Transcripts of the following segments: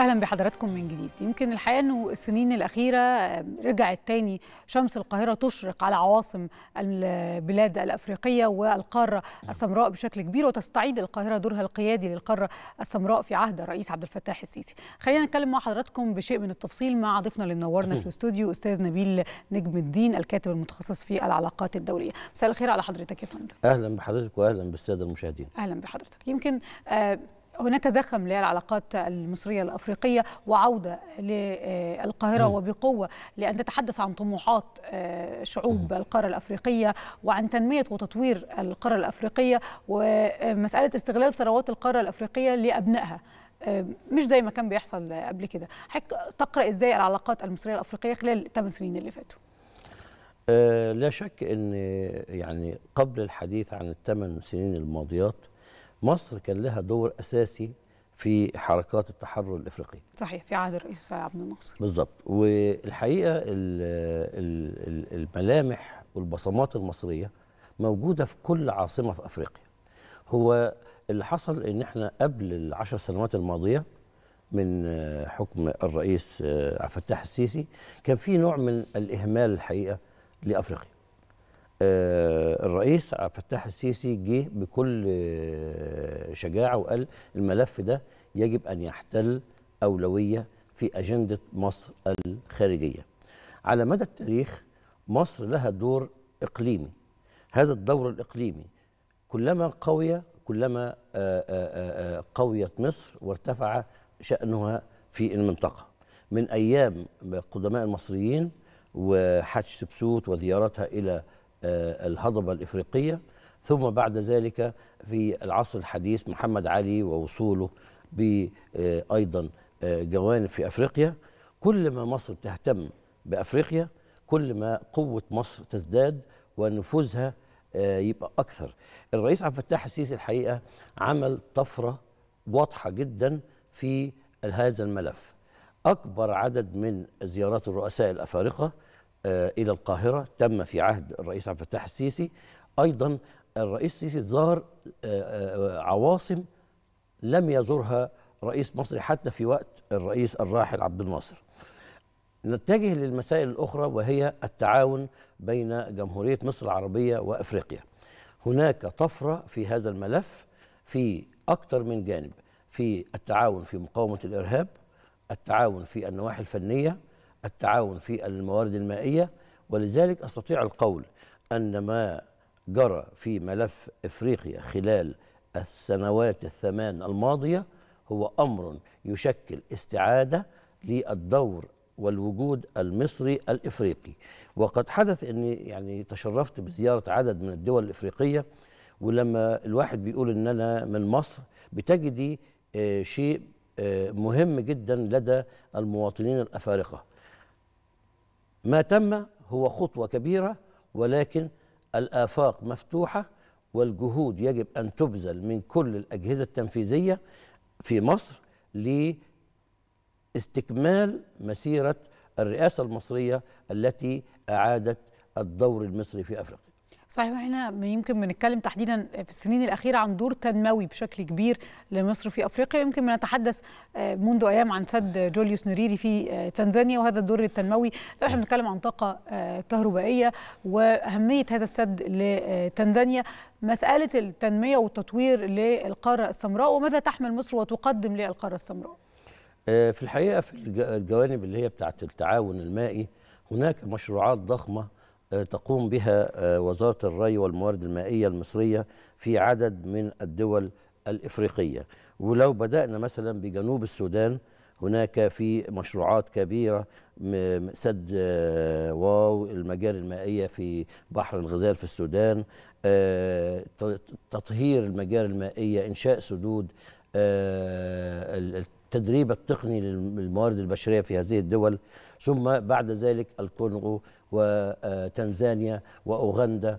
اهلا بحضراتكم من جديد يمكن الحقيقه انه السنين الاخيره رجعت تاني شمس القاهره تشرق على عواصم البلاد الافريقيه والقاره السمراء بشكل كبير وتستعيد القاهره دورها القيادي للقاره السمراء في عهد الرئيس عبد الفتاح السيسي خلينا نتكلم مع حضراتكم بشيء من التفصيل مع ضيفنا اللي منورنا في الاستوديو استاذ نبيل نجم الدين الكاتب المتخصص في العلاقات الدوليه مساء الخير على حضرتك يا فندم اهلا بحضرتك واهلا بالساده المشاهدين اهلا بحضرتك يمكن آه هناك زخم للعلاقات المصرية الأفريقية وعودة للقاهرة وبقوة لأن تتحدث عن طموحات آه، شعوب القارة الأفريقية وعن تنمية وتطوير القارة الأفريقية ومسألة استغلال ثروات القارة الأفريقية لأبنائها آه، مش زي ما كان بيحصل قبل كده حضرتك تقرأ إزاي العلاقات المصرية الأفريقية خلال الثمان سنين اللي فاتوا آه، لا شك أن يعني قبل الحديث عن الثمان سنين الماضيات مصر كان لها دور اساسي في حركات التحرر الافريقي صحيح في عهد الرئيس عبد الناصر بالظبط والحقيقه الـ الـ الملامح والبصمات المصريه موجوده في كل عاصمه في افريقيا هو اللي حصل ان احنا قبل العشر سنوات الماضيه من حكم الرئيس عبد الفتاح السيسي كان في نوع من الاهمال الحقيقه لافريقيا آه، الرئيس عبد الفتاح السيسي جه بكل آه، شجاعه وقال الملف ده يجب ان يحتل اولويه في اجنده مصر الخارجيه. على مدى التاريخ مصر لها دور اقليمي. هذا الدور الاقليمي كلما قوي كلما آه، قويت مصر وارتفع شانها في المنطقه. من ايام قدماء المصريين وحتش سبسوت وزيارتها الى آه، الهضبة الإفريقية ثم بعد ذلك في العصر الحديث محمد علي ووصوله بأيضا آه، آه، جوانب في أفريقيا كل ما مصر تهتم بأفريقيا كل ما قوة مصر تزداد ونفوذها يبقى أكثر الرئيس عبد الفتاح السيسي الحقيقة عمل طفرة واضحة جدا في هذا الملف أكبر عدد من زيارات الرؤساء الأفارقة آه، إلى القاهرة تم في عهد الرئيس عبد الفتاح السيسي أيضا الرئيس السيسي زار آه، آه، عواصم لم يزورها رئيس مصري حتى في وقت الرئيس الراحل عبد الناصر نتجه للمسائل الأخرى وهي التعاون بين جمهورية مصر العربية وأفريقيا هناك طفرة في هذا الملف في أكثر من جانب في التعاون في مقاومة الإرهاب التعاون في النواحي الفنية التعاون في الموارد المائية ولذلك أستطيع القول أن ما جرى في ملف إفريقيا خلال السنوات الثمان الماضية هو أمر يشكل استعادة للدور والوجود المصري الإفريقي وقد حدث أني يعني تشرفت بزيارة عدد من الدول الإفريقية ولما الواحد بيقول أن أنا من مصر بتجدي آه، شيء آه، مهم جدا لدى المواطنين الأفارقة ما تم هو خطوه كبيره ولكن الافاق مفتوحه والجهود يجب ان تبذل من كل الاجهزه التنفيذيه في مصر لاستكمال مسيره الرئاسه المصريه التي اعادت الدور المصري في افريقيا صحيح واحنا يمكن بنتكلم تحديدا في السنين الاخيره عن دور تنموي بشكل كبير لمصر في افريقيا يمكن بنتحدث آه، منذ ايام عن سد جوليوس نريري في آه، تنزانيا وهذا الدور التنموي احنا نعم. بنتكلم عن طاقه آه، كهربائيه واهميه هذا السد لتنزانيا مساله التنميه والتطوير للقاره السمراء وماذا تحمل مصر وتقدم للقاره السمراء في الحقيقه في الجوانب اللي هي بتاعت التعاون المائي هناك مشروعات ضخمه تقوم بها آه، وزارة الري والموارد المائية المصرية في عدد من الدول الإفريقية ولو بدأنا مثلا بجنوب السودان هناك في مشروعات كبيرة سد آه، واو المجاري المائية في بحر الغزال في السودان آه، تطهير المجاري المائية إنشاء سدود التدريب التقني للموارد البشرية في هذه الدول ثم بعد ذلك الكونغو وتنزانيا واوغندا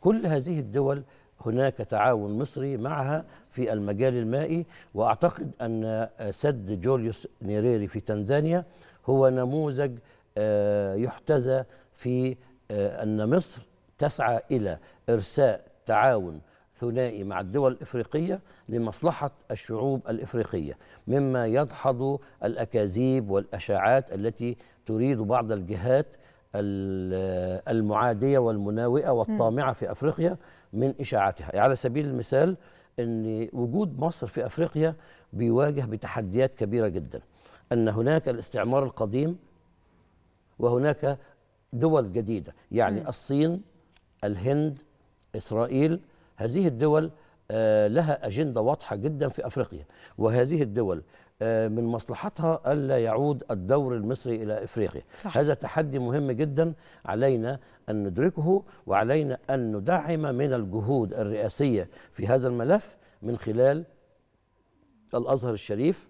كل هذه الدول هناك تعاون مصري معها في المجال المائي واعتقد ان سد جوليوس نيريري في تنزانيا هو نموذج آه، يحتذى في آه، ان مصر تسعى الى ارساء تعاون ثنائي مع الدول الإفريقية لمصلحة الشعوب الإفريقية مما يدحض الأكاذيب والأشاعات التي تريد بعض الجهات المعادية والمناوئة والطامعة في أفريقيا من إشاعتها يعني على سبيل المثال أن وجود مصر في أفريقيا بيواجه بتحديات كبيرة جدا أن هناك الاستعمار القديم وهناك دول جديدة يعني الصين الهند إسرائيل هذه الدول آه، لها أجندة واضحة جدا في أفريقيا وهذه الدول آه، من مصلحتها ألا يعود الدور المصري إلى إفريقيا صح. هذا تحدي مهم جدا علينا أن ندركه وعلينا أن ندعم من الجهود الرئاسية في هذا الملف من خلال الأزهر الشريف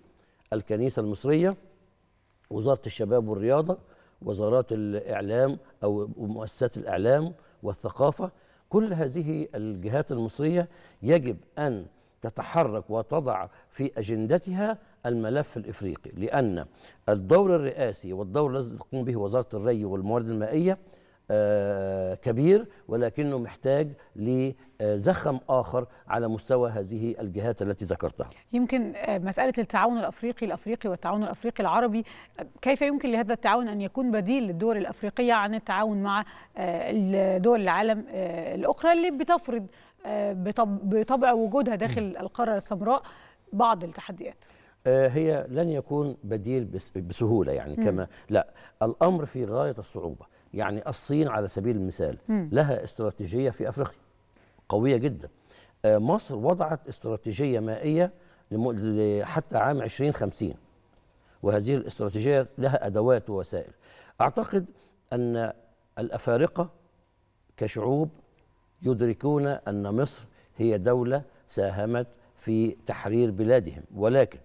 الكنيسة المصرية وزارة الشباب والرياضة وزارات الإعلام أو مؤسسات الإعلام والثقافة كل هذه الجهات المصرية يجب أن تتحرك وتضع في أجندتها الملف الإفريقي لأن الدور الرئاسي والدور الذي تقوم به وزارة الري والموارد المائية آه، كبير ولكنه محتاج لزخم آخر على مستوى هذه الجهات التي ذكرتها يمكن آه، مسألة التعاون الأفريقي الأفريقي والتعاون الأفريقي العربي آه، كيف يمكن لهذا التعاون أن يكون بديل للدول الأفريقية عن التعاون مع دول العالم الأخرى اللي بتفرض بطبع وجودها داخل القارة السمراء بعض التحديات هي لن يكون بديل بسهولة يعني كما لا الأمر في غاية الصعوبة يعني الصين على سبيل المثال م. لها استراتيجية في أفريقيا قوية جدا آه، مصر وضعت استراتيجية مائية حتى عام 2050 وهذه الاستراتيجية لها أدوات ووسائل أعتقد أن الأفارقة كشعوب يدركون أن مصر هي دولة ساهمت في تحرير بلادهم ولكن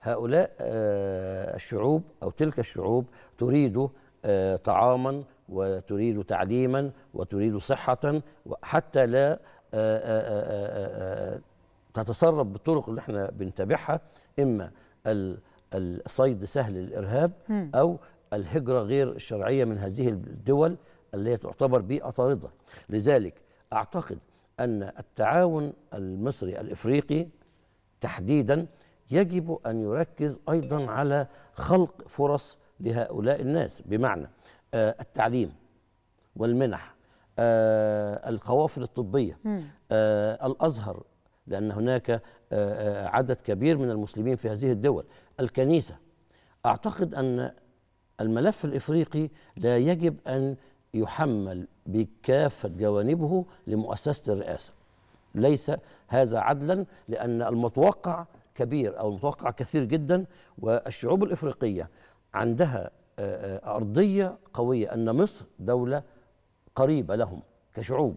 هؤلاء آه، الشعوب أو تلك الشعوب تريد آه، طعاما وتريد تعليما وتريد صحة حتى لا آه، آه، آه، تتسرب بالطرق اللي احنا بنتابعها إما الصيد سهل الإرهاب أو الهجرة غير الشرعية من هذه الدول اللي هي تعتبر بيئة طاردة لذلك أعتقد أن التعاون المصري الإفريقي تحديدا يجب أن يركز أيضا على خلق فرص لهؤلاء الناس بمعنى آه، التعليم والمنح آه، القوافل الطبية آه، الأزهر لأن هناك عدد كبير من المسلمين في هذه الدول الكنيسة أعتقد أن الملف الإفريقي لا يجب أن يحمل بكافة جوانبه لمؤسسة الرئاسة ليس هذا عدلا لأن المتوقع كبير أو المتوقع كثير جدا والشعوب الإفريقية عندها أرضية قوية أن مصر دولة قريبة لهم كشعوب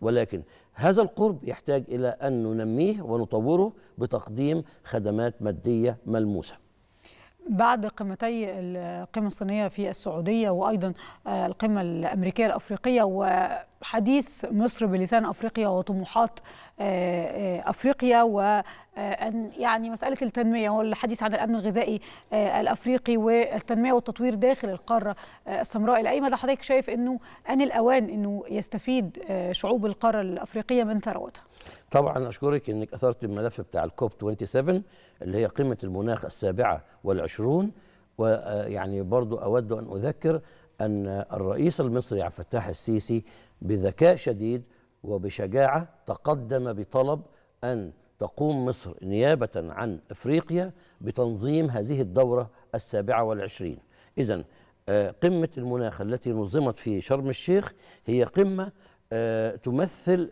ولكن هذا القرب يحتاج إلى أن ننميه ونطوره بتقديم خدمات مادية ملموسة بعد قيمتي القيمة الصينية في السعودية وأيضا آه، القيمة الأمريكية الأفريقية و حديث مصر بلسان افريقيا وطموحات آه، آه، افريقيا وان آه، يعني مساله التنميه والحديث عن الامن الغذائي الافريقي والتنميه والتطوير داخل القاره السمراء الى اي مدى حضرتك شايف انه ان الاوان انه يستفيد شعوب القاره الافريقيه من ثروتها طبعا اشكرك انك اثرت الملف بتاع الكوب 27 اللي هي قمه المناخ السابعه والعشرون ويعني برضو اود ان اذكر أن الرئيس المصري عبد الفتاح السيسي بذكاء شديد وبشجاعة تقدم بطلب أن تقوم مصر نيابة عن إفريقيا بتنظيم هذه الدورة السابعة والعشرين إذا آه، قمة المناخ التي نظمت في شرم الشيخ هي قمة آه، تمثل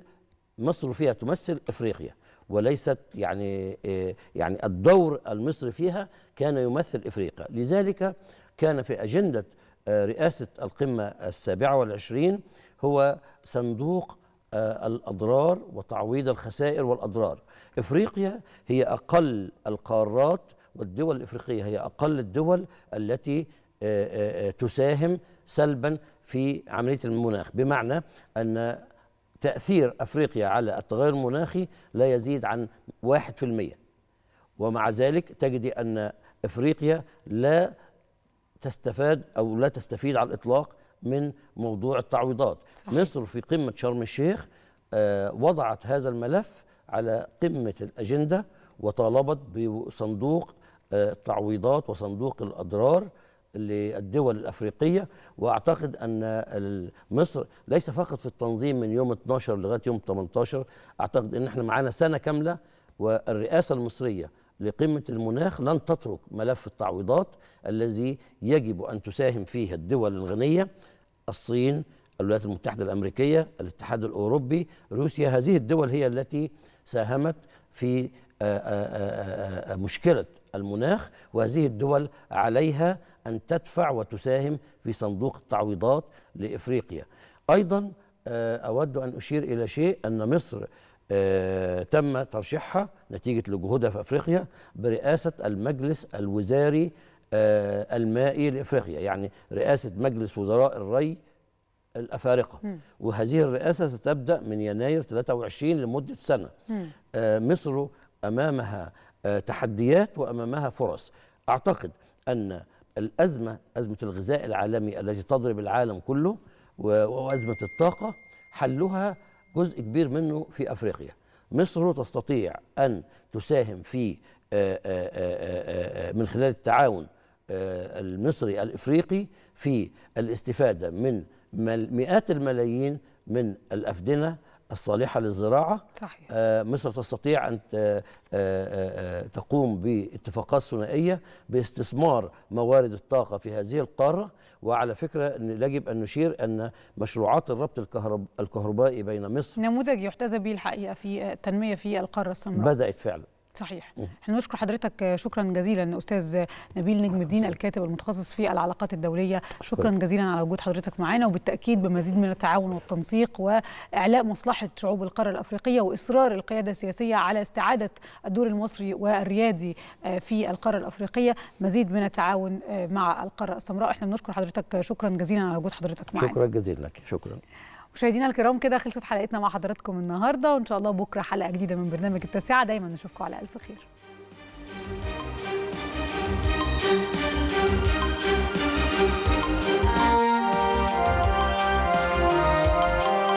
مصر فيها تمثل إفريقيا وليست يعني آه، يعني الدور المصري فيها كان يمثل إفريقيا لذلك كان في أجندة رئاسة القمة السابعة والعشرين هو صندوق آه، الأضرار وتعويض الخسائر والأضرار إفريقيا هي أقل القارات والدول الإفريقية هي أقل الدول التي آه، آه، تساهم سلبا في عملية المناخ بمعنى أن تأثير أفريقيا على التغير المناخي لا يزيد عن واحد في المية ومع ذلك تجد أن أفريقيا لا تستفاد او لا تستفيد على الاطلاق من موضوع التعويضات صحيح. مصر في قمه شرم الشيخ آه، وضعت هذا الملف على قمه الاجنده وطالبت بصندوق التعويضات آه، وصندوق الاضرار للدول الافريقيه واعتقد ان مصر ليس فقط في التنظيم من يوم 12 لغايه يوم 18 اعتقد ان احنا معانا سنه كامله والرئاسه المصريه لقمة المناخ لن تترك ملف التعويضات الذي يجب أن تساهم فيه الدول الغنية الصين الولايات المتحدة الأمريكية الاتحاد الأوروبي روسيا هذه الدول هي التي ساهمت في آه، آه، آه، مشكلة المناخ وهذه الدول عليها أن تدفع وتساهم في صندوق التعويضات لإفريقيا أيضا أود أن أشير إلى شيء أن مصر آه، تم ترشيحها نتيجة لجهودها في أفريقيا برئاسة المجلس الوزاري آه، المائي لأفريقيا يعني رئاسة مجلس وزراء الري الأفارقة م. وهذه الرئاسة ستبدأ من يناير 23 لمدة سنة آه، مصر أمامها تحديات وأمامها فرص أعتقد أن الأزمة أزمة الغذاء العالمي التي تضرب العالم كله وأزمة الطاقة حلها جزء كبير منه في افريقيا مصر تستطيع ان تساهم في آه، آه، آه، من خلال التعاون المصري الافريقي في الاستفاده من مئات الملايين من الافدنه الصالحة للزراعة صحيح. آه، مصر تستطيع أن آه، آه، تقوم باتفاقات ثنائية باستثمار موارد الطاقة في هذه القارة وعلى فكرة يجب أن نشير أن مشروعات الربط الكهربائي بين مصر نموذج يحتذى به الحقيقة في التنمية في القارة السمراء بدأت فعلا صحيح احنا نشكر حضرتك شكرا جزيلا استاذ نبيل نجم الدين الكاتب المتخصص في العلاقات الدوليه شكرا جزيلا على وجود حضرتك معنا وبالتاكيد بمزيد من التعاون والتنسيق واعلاء مصلحه شعوب القاره الافريقيه واصرار القياده السياسيه على استعاده الدور المصري والريادي آه، في القاره الافريقيه مزيد من التعاون آه، مع القاره السمراء احنا بنشكر حضرتك شكرا جزيلا على وجود حضرتك معنا شكرا جزيلا لك شكرا مشاهدينا الكرام كده خلصت حلقتنا مع حضراتكم النهارده وان شاء الله بكره حلقه جديده من برنامج التاسعه دايما نشوفكم على الف خير